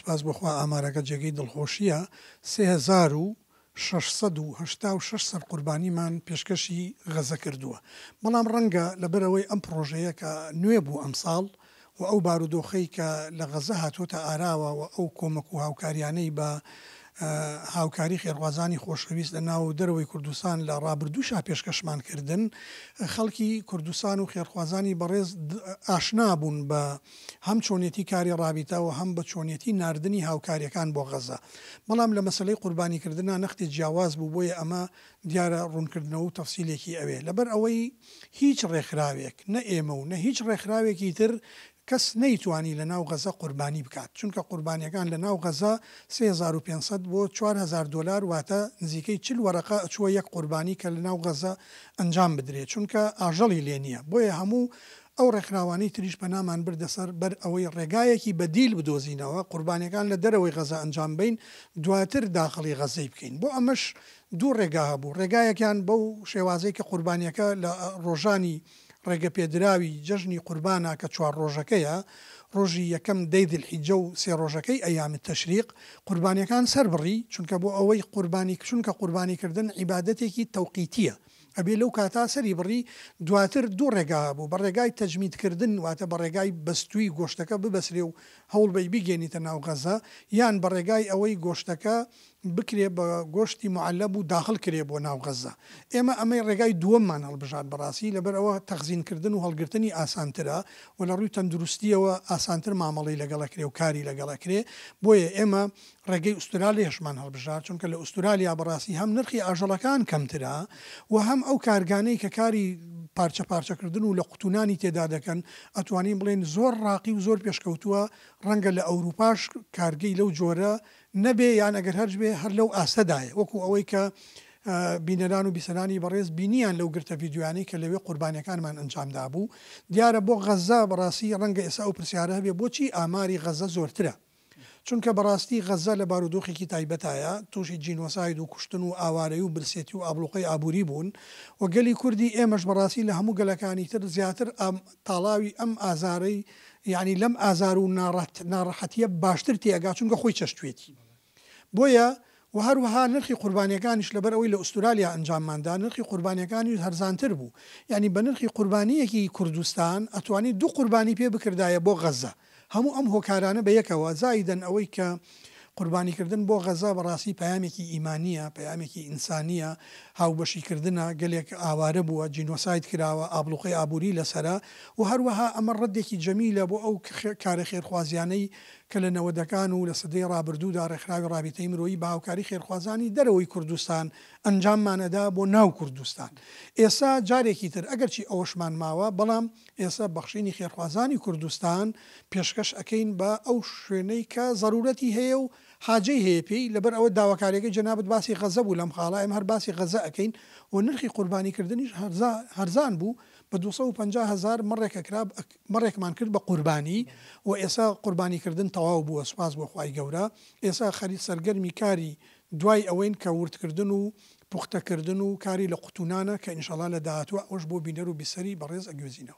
سپاس بخوا ئامارەکە جێگەی دڵخۆشیە سهزار و 16 سەر قوربانیمان پێشکەشی غەزە کردووە بەڵام ڕەنگە لەبەرەوەی ئەم پرۆژەیە کە نوێ بوو ئەم ساڵ و ئەو بارودۆخەی کە لە غەزە هاتوۆتە ئاراوە و ئەو کۆمەک و هاوکاریانەی بە هاوکاری خێڕوازانی خۆشەویست لە ناو دەرەوەی کوردستان لە ڕابردووشا پێشکەشمان کردن خەڵکی کوردستان و خێرخوازانی بەڕێز ئاشنا بوون بە هەم چۆنێتی کاری ڕابیتەوە هەم بە چۆنێتی نردنی هاوکاریەکان بۆ غەزە بەڵام لە مەسلەی قوربانیکردنا نەختی جیاواز بوو بۆیە ئەمە دیارە ڕوونکردنەوە و تەفسیلێکی ئەوێ لەبەر ئەوەی هیچ ڕێکخراوێک نە ئێمە و نە هیچ ڕێکخراوێکی تر کەس نەیتوانی لە ناو غەزە قوربانی بکات چونکە قوربانیەکان لە ناو غەزە 3500 بۆ 4000 دلار واتە نزیکەی چل وەرەقە چوە یەک قوربانی کە لە ناو غەزە ئەنجام بدرێت چونکە ئاژەڵی لێ نییە بۆیە هەموو ئەو ڕێکخراوانی تریش بە نامان بردەسەر بەر ئەوەی ڕێگایەکی بەدیل بدۆزینەوە قوربانیەکان لە دەرەوەی غەزە ئەنجام بین دواتر داخلی غەزەی بکەین بۆ ئەمەش دوو ڕێگا هەبوو ڕێگایەکیان بەو شێوازەی کە قوربانیەکە لە ڕۆژانی ڕێگە پێدراوی جەژنی قوربانە کە چوار ڕۆژەکەیە ڕۆژی یەکەم دەیدل حیجە و سێ ڕۆژەکەی ئەیامت تەشریق قوربانیەکان سەر بڕی چونکە بۆ ئەوەی قوربانی چونکە قوربانیکردن عیباەتێکی تەوقیتیە. ئەبێ لەو کاتا سەری بڕی دواتر دوو ڕێگا بوو بە ڕێگای تەجمیدکردن واتە بە ڕێگای بەستوی گۆشتەکە ببەسرێ و هەوڵ بەی بگەێنیتە ناو غەزە یان بە ڕێگای ئەوەی گۆشتەکە بکرێ بە گۆشتی معلب و داخل کرێ بۆ ناو غەزا ئێمە ئەمەی ڕێگای دووەممان هەڵبژات بەڕاستی لەبەر ئەوە تەخزینکردن و هەڵگرتنی ئاسانترە و لە ڕووی تەندروستیەوە ئاسانتر مامەڵی لەگەڵەکرێ و کاری لەگەڵەکرێ بۆیە ئێمە ڕێگەی ئوسترالی هێشمان هەڵبژات چونکە لە ئوسترالیا بەڕاستی هەم نرخی ئاژەڵەکان کەمترا و هەم ئەو کارگانەی کە کاری پارچە پارچەکردن و لە قوتونانی تێدا دەکەن ئەتوانین بڵێن زۆر ڕاقی و زۆر پێشکەوتووە ڕەنگە لە ئەوروپاش کارگەی لەو جۆرە نەبێ یان ئەگەر هەرج بێ هەر لەو ئاسەدایە وەکو ئەوەی کە بینەران و بیسەرانی بەڕێز بینیان لەو گرتە یددیوانەی کە لەوێ قوربانەکانمان ئەنجامدا بوو دیارە بۆ غەزا بەڕاستی ڕەنگە ئێسا و پرسیارە هەبێ بۆچی ئاماری غەزە زۆرترە چونکە بەڕاستی غەزە لە بارودۆخێکی تایبەتایە تووشی جینوەساید و کوشتن و ئاوارەی و برسێتی و ئابلوقی ئابووری بوون و گەلی کوردی ئێمەش بەڕاستی لە هەموو گەلەکانی تر زیاتر تاڵاوی ئەم ئازارەی یعنی لەم ئازار و ناڕەحەتیە باشتر تێگا چونکە خۆی چەشتێتی بۆیە و هەروەها نرخی قوربانیەکانیش لەبەر ئەوی لە ئوسترالیا ئەنجامماندا نرخی قوربانیەکانی هەرزانتر بوو یعنی بە نرخی قوربانیەکی کوردستان ئەتوانی دوو قوربانی پێ بکردایە بۆ غەزە هەموو ئەم هۆکارانە بە یەکەوە زایدەن ئەوەی کە قوربانیکردن بۆ غەزا بەڕاستی پامێکی ئیمانیە پامێکی ئینسانیە هاوبەشیکردە گەلێک ئاوارە بووە جینۆسایت کراوە ئابلوقی ئابووری لەسرە و هەروەها ئەمە ڕدێکی جەمیلە بۆ ئەو کارە خێرخوازیانەی کە لە نەوەدەکان و لە سدەی رابرردوودا ڕێکخراوی رابطەی مرۆیی باوکاری خێرخوازانی دەرەوەی کوردستان ئەنجاممانەدا بۆ ناو کوردستان ئێسا جارێکی تر ئەگەرچی ئەوەشمان ماوە بەڵام ئێستا بەخشینی خێرخوازانی کوردستان پێشکەش ئەەکەین بە ئەو شوێنەی کە ضرورەتی هەیە و حاجەی هەیە پێی لەبەر ئەوە داواکارێکی جەنابەت باسی غەزە بوو لەم خاڵا ئەم هەر باسی غەزە ئەەکەین و نرخی قوربانیکردنیش هەرزان بوو بە 2500هزار مڕێکەکرا مڕێکمان کرد بە قوربانی و ئێسا قوربانیکردن تەواو بووە سپاس بۆ خی گەورە ئێسا خەری سەرگەرمی کاری دوای ئەوەین کە ورتکردن و پوختەکردن و کاری لە قوتونانە کە ئینشاڵا لە داهاتوە ئەوش بۆ بینەر و بیسەری بەڕێز ئەگوێزینەوە.